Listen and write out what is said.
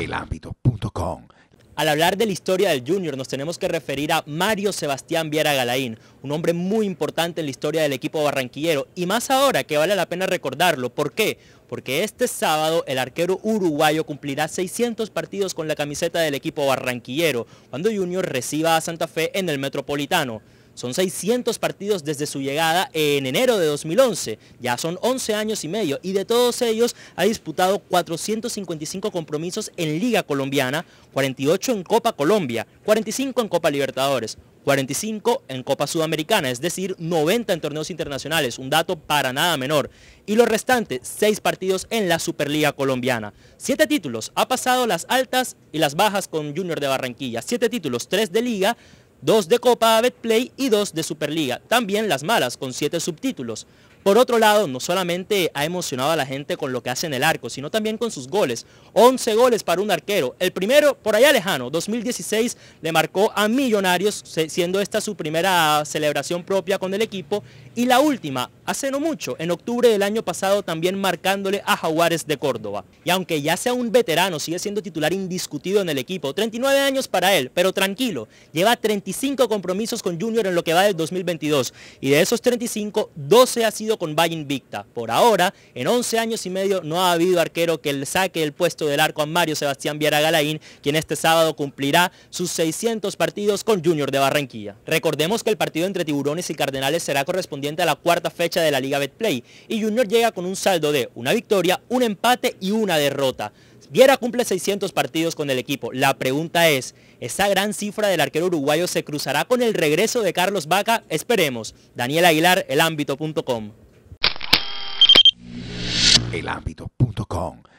elámbito.com. Al hablar de la historia del Junior nos tenemos que referir a Mario Sebastián Viera Galaín, un hombre muy importante en la historia del equipo barranquillero y más ahora que vale la pena recordarlo. ¿Por qué? Porque este sábado el arquero uruguayo cumplirá 600 partidos con la camiseta del equipo barranquillero cuando Junior reciba a Santa Fe en el Metropolitano. Son 600 partidos desde su llegada en enero de 2011. Ya son 11 años y medio y de todos ellos ha disputado 455 compromisos en Liga Colombiana, 48 en Copa Colombia, 45 en Copa Libertadores, 45 en Copa Sudamericana, es decir, 90 en torneos internacionales, un dato para nada menor. Y los restantes, 6 partidos en la Superliga Colombiana. 7 títulos, ha pasado las altas y las bajas con Junior de Barranquilla. 7 títulos, 3 de Liga, dos de Copa Betplay y dos de Superliga, también las malas con siete subtítulos. Por otro lado, no solamente ha emocionado a la gente con lo que hace en el arco, sino también con sus goles. 11 goles para un arquero. El primero, por allá lejano, 2016, le marcó a Millonarios, siendo esta su primera celebración propia con el equipo. Y la última, hace no mucho, en octubre del año pasado, también marcándole a Jaguares de Córdoba. Y aunque ya sea un veterano, sigue siendo titular indiscutido en el equipo. 39 años para él, pero tranquilo. Lleva 35 compromisos con Junior en lo que va del 2022. Y de esos 35, 12 ha sido con Valle Invicta. Por ahora, en 11 años y medio no ha habido arquero que le saque el puesto del arco a Mario Sebastián Viera Galaín, quien este sábado cumplirá sus 600 partidos con Junior de Barranquilla. Recordemos que el partido entre Tiburones y Cardenales será correspondiente a la cuarta fecha de la Liga Betplay y Junior llega con un saldo de una victoria, un empate y una derrota. Viera cumple 600 partidos con el equipo. La pregunta es, ¿esa gran cifra del arquero uruguayo se cruzará con el regreso de Carlos Vaca? Esperemos. Daniel Aguilar, elámbito.com. elambito.com